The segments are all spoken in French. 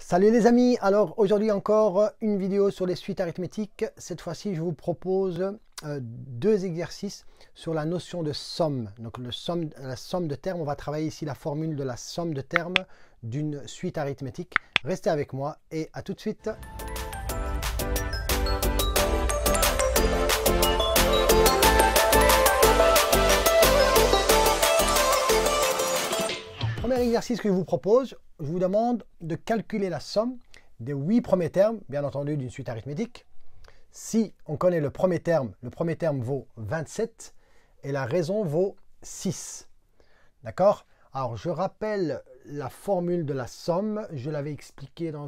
Salut les amis, alors aujourd'hui encore une vidéo sur les suites arithmétiques. Cette fois-ci, je vous propose euh, deux exercices sur la notion de somme. Donc somme, la somme de termes, on va travailler ici la formule de la somme de termes d'une suite arithmétique. Restez avec moi et à tout de suite. exercice que je vous propose, je vous demande de calculer la somme des huit premiers termes, bien entendu d'une suite arithmétique. Si on connaît le premier terme, le premier terme vaut 27 et la raison vaut 6. D'accord Alors, je rappelle la formule de la somme. Je l'avais expliqué dans,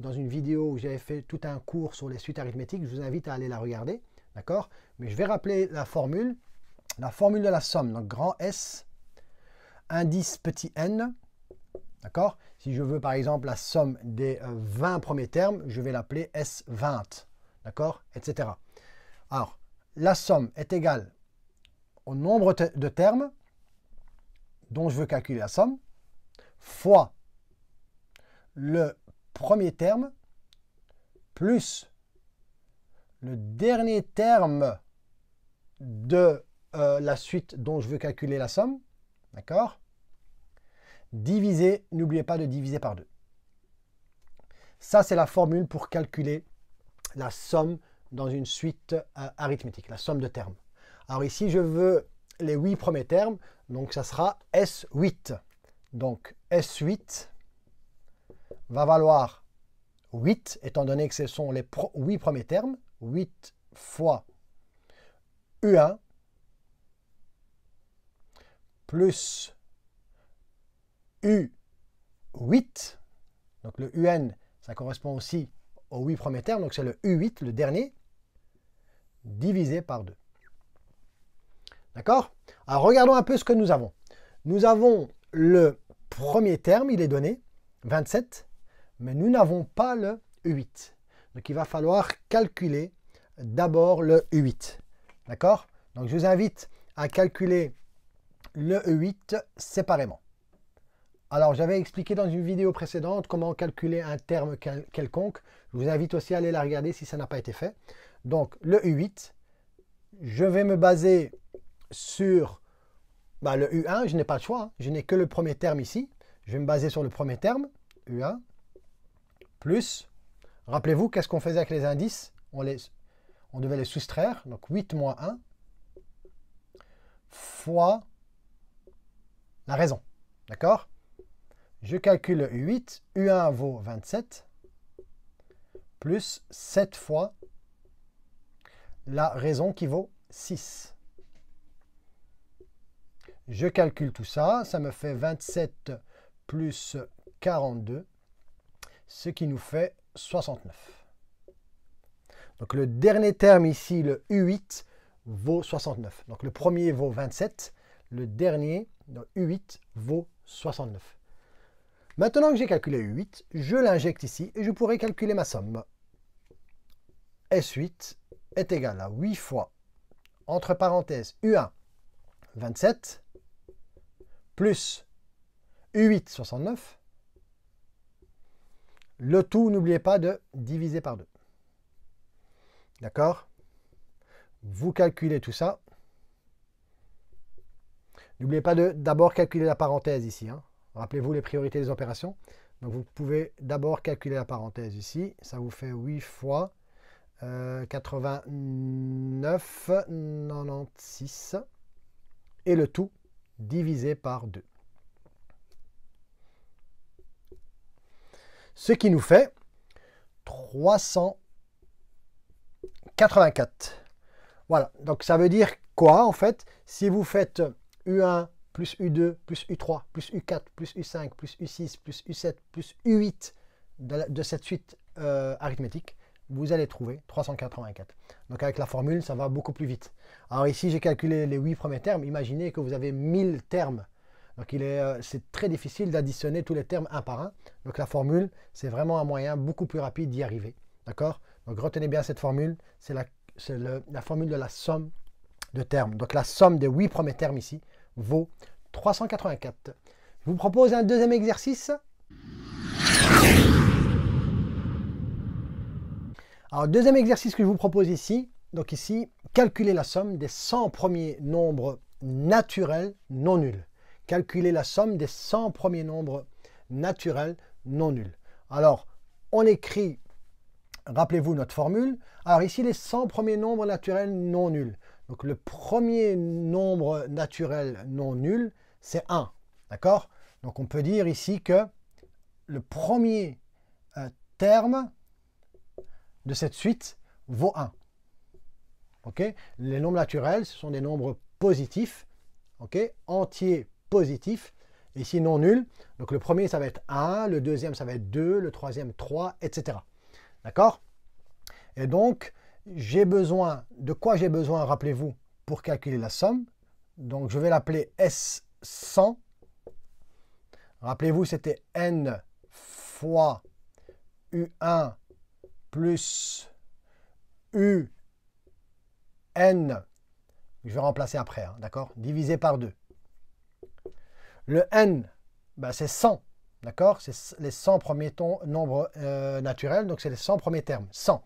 dans une vidéo où j'avais fait tout un cours sur les suites arithmétiques. Je vous invite à aller la regarder. D'accord Mais je vais rappeler la formule. La formule de la somme, donc grand S indice petit n. D'accord Si je veux par exemple la somme des 20 euh, premiers termes, je vais l'appeler S20. D'accord Etc. Alors, la somme est égale au nombre de termes dont je veux calculer la somme fois le premier terme plus le dernier terme de euh, la suite dont je veux calculer la somme, d'accord diviser, n'oubliez pas de diviser par 2. Ça, c'est la formule pour calculer la somme dans une suite euh, arithmétique, la somme de termes. Alors ici, je veux les 8 premiers termes, donc ça sera S8. Donc S8 va valoir 8, étant donné que ce sont les 8 premiers termes, 8 fois U1 plus U8. Donc le UN, ça correspond aussi aux 8 premiers termes, donc c'est le U8, le dernier, divisé par 2. D'accord Alors regardons un peu ce que nous avons. Nous avons le premier terme, il est donné, 27, mais nous n'avons pas le U8. Donc il va falloir calculer d'abord le U8. D'accord Donc je vous invite à calculer le U8 séparément. Alors, j'avais expliqué dans une vidéo précédente comment calculer un terme quelconque. Je vous invite aussi à aller la regarder si ça n'a pas été fait. Donc, le U8, je vais me baser sur bah, le U1. Je n'ai pas le choix. Hein. Je n'ai que le premier terme ici. Je vais me baser sur le premier terme, U1, plus... Rappelez-vous, qu'est-ce qu'on faisait avec les indices on, on devait les soustraire. Donc, 8 moins 1 fois la raison. D'accord je calcule 8, U1 vaut 27, plus 7 fois la raison qui vaut 6. Je calcule tout ça, ça me fait 27 plus 42, ce qui nous fait 69. Donc le dernier terme ici, le U8, vaut 69. Donc le premier vaut 27, le dernier, donc U8, vaut 69. Maintenant que j'ai calculé u 8, je l'injecte ici et je pourrai calculer ma somme. S8 est égal à 8 fois, entre parenthèses, U1, 27, plus U8, 69. Le tout, n'oubliez pas de diviser par 2. D'accord Vous calculez tout ça. N'oubliez pas de d'abord calculer la parenthèse ici. Hein. Rappelez-vous les priorités des opérations. Donc vous pouvez d'abord calculer la parenthèse ici. Ça vous fait 8 fois 89, euh, 96. et le tout divisé par 2. Ce qui nous fait 384. Voilà, donc ça veut dire quoi en fait Si vous faites U1 plus U2, plus U3, plus U4, plus U5, plus U6, plus U7, plus U8 de, cette suite euh, arithmétique, vous allez trouver 384. Donc avec la formule, ça va beaucoup plus vite. Alors ici, j'ai calculé les 8 premiers termes. Imaginez que vous avez 1000 termes. Donc euh, c'est très difficile d'additionner tous les termes un par un. Donc la formule, c'est vraiment un moyen beaucoup plus rapide d'y arriver. D'accord Donc retenez bien cette formule. C'est la, la formule de la somme de termes. Donc la somme des 8 premiers termes ici, vaut 384. Je vous propose un deuxième exercice. Alors, deuxième exercice que je vous propose ici, donc ici, calculez la somme des 100 premiers nombres naturels non nuls. Calculez la somme des 100 premiers nombres naturels non nuls. Alors, on écrit, rappelez-vous notre formule. Alors ici, les 100 premiers nombres naturels non nuls. Donc le premier nombre naturel non nul, c'est 1. D'accord Donc on peut dire ici que le premier euh, terme de cette suite vaut 1. ok les nombres naturels, ce sont des nombres positifs, ok entiers positifs, ici non nul. Donc le premier, ça va être 1, le deuxième, ça va être 2, le troisième, 3, etc. D'accord Et donc, j'ai besoin, de quoi j'ai besoin, rappelez-vous, pour calculer la somme. Donc je vais l'appeler S100. Rappelez-vous, c'était N fois U1 plus UN. Je vais remplacer après, hein, d'accord Divisé par 2. Le N, ben, c'est 100, d'accord C'est les 100 premiers nombres euh, naturels, donc c'est les 100 premiers termes, 100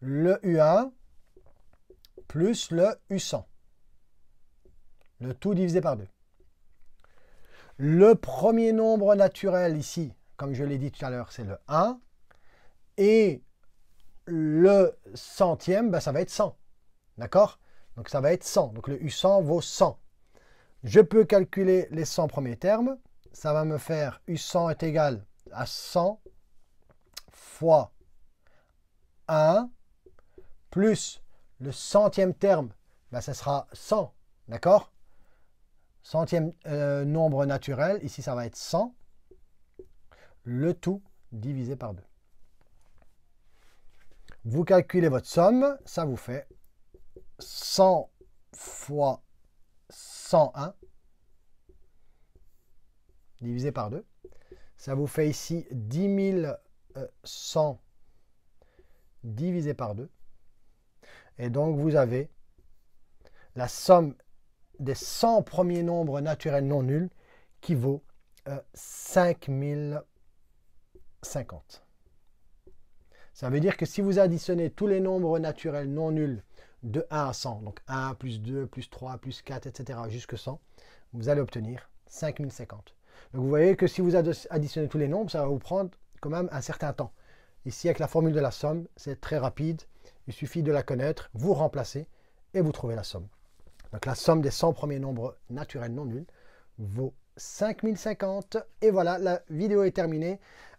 le U1 plus le U100. Le tout divisé par 2. Le premier nombre naturel ici, comme je l'ai dit tout à l'heure, c'est le 1. Et le centième, ben, ça va être 100. D'accord Donc ça va être 100. Donc le U100 vaut 100. Je peux calculer les 100 premiers termes. Ça va me faire U100 est égal à 100 fois 1 plus le centième terme, bah, ça sera 100, d'accord Centième euh, nombre naturel, ici ça va être 100, le tout divisé par 2. Vous calculez votre somme, ça vous fait 100 fois 101 divisé par 2. Ça vous fait ici 10 100 euh, divisé par 2. Et donc, vous avez la somme des 100 premiers nombres naturels non nuls qui vaut 5050. Euh, ça veut dire que si vous additionnez tous les nombres naturels non nuls de 1 à 100, donc 1 plus 2 plus 3 plus 4, etc., jusque 100, vous allez obtenir 5050. Donc vous voyez que si vous additionnez tous les nombres, ça va vous prendre quand même un certain temps. Ici, avec la formule de la somme, c'est très rapide. Il suffit de la connaître, vous remplacez et vous trouvez la somme. Donc la somme des 100 premiers nombres naturels non nuls vaut 5050. Et voilà, la vidéo est terminée.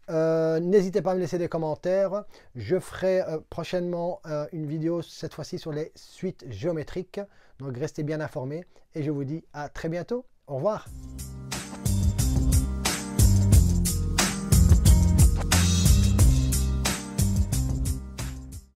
Euh, n'hésitez pas à me laisser des commentaires. Je ferai euh, prochainement euh, une vidéo, cette fois-ci, sur les suites géométriques. Donc restez bien informés et je vous dis à très bientôt. Au revoir.